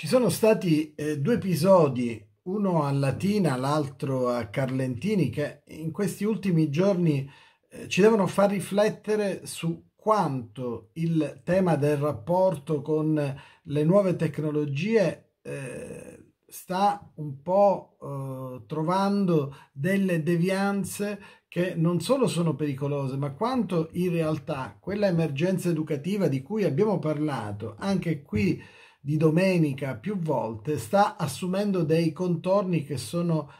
Ci sono stati eh, due episodi, uno a Latina, l'altro a Carlentini, che in questi ultimi giorni eh, ci devono far riflettere su quanto il tema del rapporto con le nuove tecnologie eh, sta un po' eh, trovando delle devianze che non solo sono pericolose, ma quanto in realtà quella emergenza educativa di cui abbiamo parlato anche qui di domenica più volte sta assumendo dei contorni che sono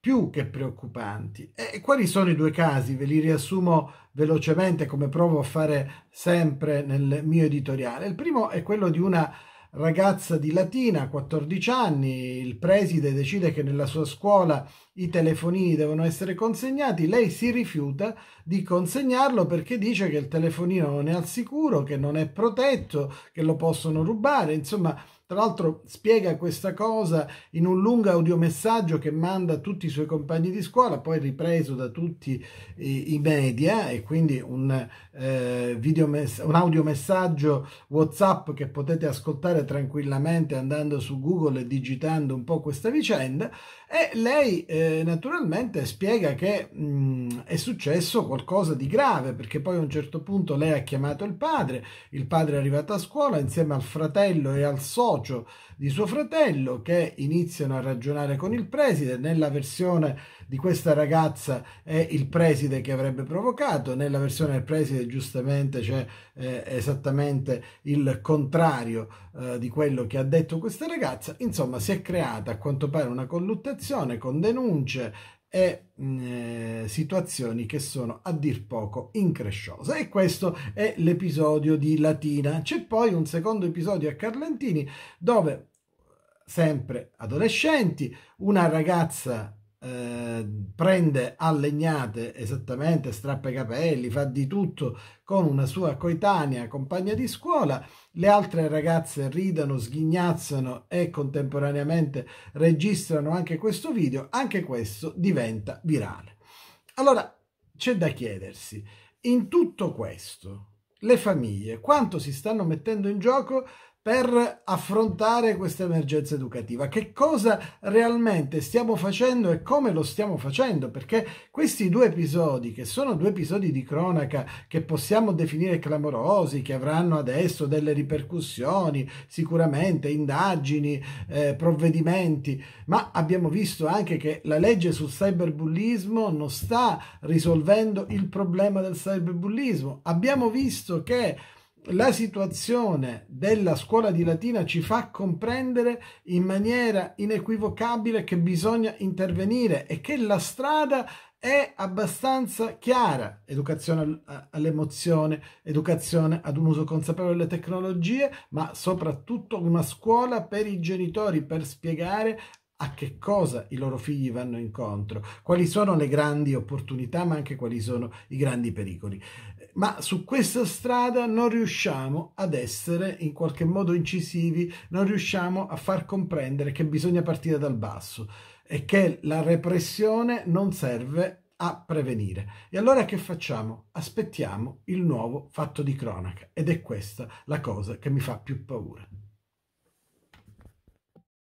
più che preoccupanti. E quali sono i due casi? Ve li riassumo velocemente come provo a fare sempre nel mio editoriale. Il primo è quello di una ragazza di Latina, 14 anni, il preside decide che nella sua scuola i telefonini devono essere consegnati, lei si rifiuta di consegnarlo perché dice che il telefonino non è al sicuro, che non è protetto, che lo possono rubare, insomma, tra l'altro spiega questa cosa in un lungo audiomessaggio che manda a tutti i suoi compagni di scuola, poi ripreso da tutti i, media e quindi un, eh, mess- un audiomessaggio WhatsApp che potete ascoltare tranquillamente andando su Google e digitando un po' questa vicenda. E lei eh, eh, naturalmente spiega che mh, è successo qualcosa di grave perché poi a un certo punto lei ha chiamato il padre, il padre è arrivato a scuola insieme al fratello e al socio di suo fratello che iniziano a ragionare con il preside. Nella versione di questa ragazza è il preside che avrebbe provocato, nella versione del preside giustamente c'è eh, esattamente il contrario eh, di quello che ha detto questa ragazza. Insomma, si è creata a quanto pare una colluttazione con denunce denunce e mm, eh, situazioni che sono a dir poco incresciose e questo è l'episodio di Latina c'è poi un secondo episodio a Carlantini dove sempre adolescenti una ragazza eh, prende a legnate esattamente, strappa i capelli, fa di tutto con una sua coetanea compagna di scuola, le altre ragazze ridono, sghignazzano e contemporaneamente registrano anche questo video, anche questo diventa virale. Allora c'è da chiedersi, in tutto questo, le famiglie quanto si stanno mettendo in gioco per affrontare questa emergenza educativa. Che cosa realmente stiamo facendo e come lo stiamo facendo? Perché questi due episodi, che sono due episodi di cronaca che possiamo definire clamorosi, che avranno adesso delle ripercussioni, sicuramente indagini, eh, provvedimenti, ma abbiamo visto anche che la legge sul cyberbullismo non sta risolvendo il problema del cyberbullismo. Abbiamo visto che la situazione della scuola di latina ci fa comprendere in maniera inequivocabile che bisogna intervenire e che la strada è abbastanza chiara. Educazione all'emozione, educazione ad un uso consapevole delle tecnologie, ma soprattutto una scuola per i genitori per spiegare a che cosa i loro figli vanno incontro, quali sono le grandi opportunità, ma anche quali sono i grandi pericoli. Ma su questa strada non riusciamo ad essere in qualche modo incisivi, non riusciamo a far comprendere che bisogna partire dal basso e che la repressione non serve a prevenire. E allora che facciamo? Aspettiamo il nuovo fatto di cronaca ed è questa la cosa che mi fa più paura.